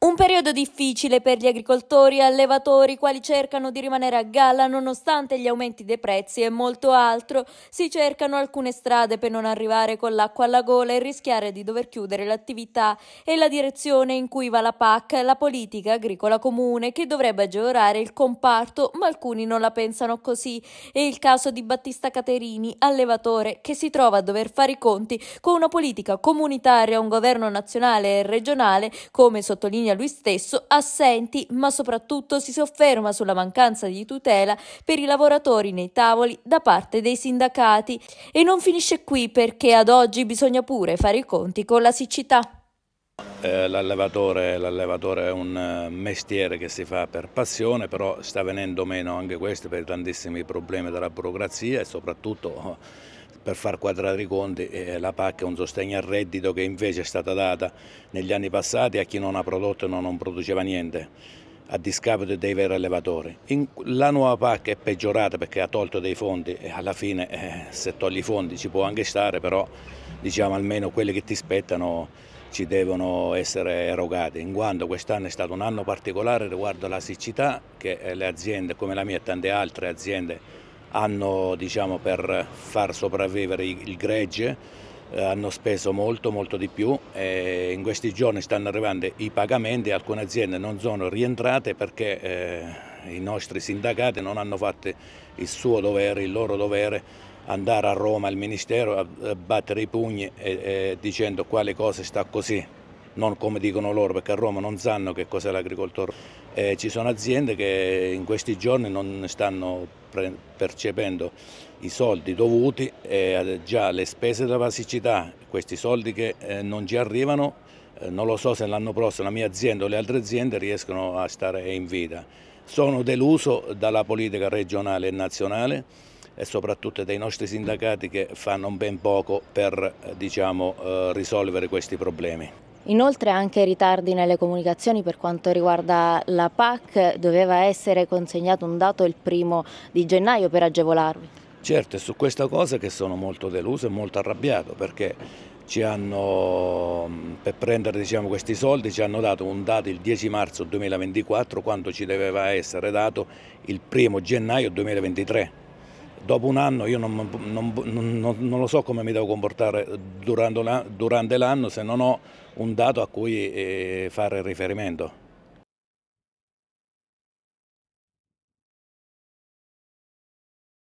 Un periodo difficile per gli agricoltori e allevatori quali cercano di rimanere a galla nonostante gli aumenti dei prezzi e molto altro. Si cercano alcune strade per non arrivare con l'acqua alla gola e rischiare di dover chiudere l'attività e la direzione in cui va la PAC, la politica agricola comune, che dovrebbe agevolare il comparto, ma alcuni non la pensano così. È il caso di Battista Caterini, allevatore, che si trova a dover fare i conti con una politica comunitaria, un governo nazionale e regionale, come sottolinea sottolinea lui stesso, assenti, ma soprattutto si sofferma sulla mancanza di tutela per i lavoratori nei tavoli da parte dei sindacati. E non finisce qui perché ad oggi bisogna pure fare i conti con la siccità. Eh, l'allevatore, è un eh, mestiere che si fa per passione, però sta venendo meno anche questo per tantissimi problemi della burocrazia e soprattutto oh, per far quadrare i conti eh, la PAC è un sostegno al reddito che invece è stata data negli anni passati a chi non ha prodotto e non, produceva niente a discapito dei veri allevatori. In, la nuova PAC è peggiorata perché ha tolto dei fondi e alla fine eh, se togli i fondi ci può anche stare, però diciamo almeno quelli che ti spettano ci devono essere erogati, in quanto quest'anno è stato un anno particolare riguardo alla siccità che eh, le aziende come la mia e tante altre aziende hanno diciamo, per far sopravvivere il gregge eh, hanno speso molto molto di più e in questi giorni stanno arrivando i pagamenti, alcune aziende non sono rientrate perché eh, i nostri sindacati non hanno fatto il suo dovere, il loro dovere andare a Roma al Ministero a, battere i pugni e, e dicendo quale cosa sta così non come dicono loro, perché a Roma non sanno che cos'è l'agricoltore. Eh, ci sono aziende che in questi giorni non stanno percependo i soldi dovuti, e eh, già le spese della vasicità, questi soldi che eh, non ci arrivano, eh, non lo so se l'anno prossimo la mia azienda o le altre aziende riescono a stare in vita. Sono deluso dalla politica regionale e nazionale e soprattutto dei nostri sindacati che fanno ben poco per eh, diciamo, risolvere questi problemi. Inoltre anche i ritardi nelle comunicazioni per quanto riguarda la PAC doveva essere consegnato un dato il primo di gennaio per agevolarvi. Certo, è su questa cosa che sono molto deluso e molto arrabbiato perché ci hanno, per prendere diciamo, questi soldi ci hanno dato un dato il 10 marzo 2024 quando ci doveva essere dato il primo gennaio 2023 dopo un anno io non, non, non, non, lo so come mi devo comportare durante l'anno se non ho un dato a cui eh, fare riferimento.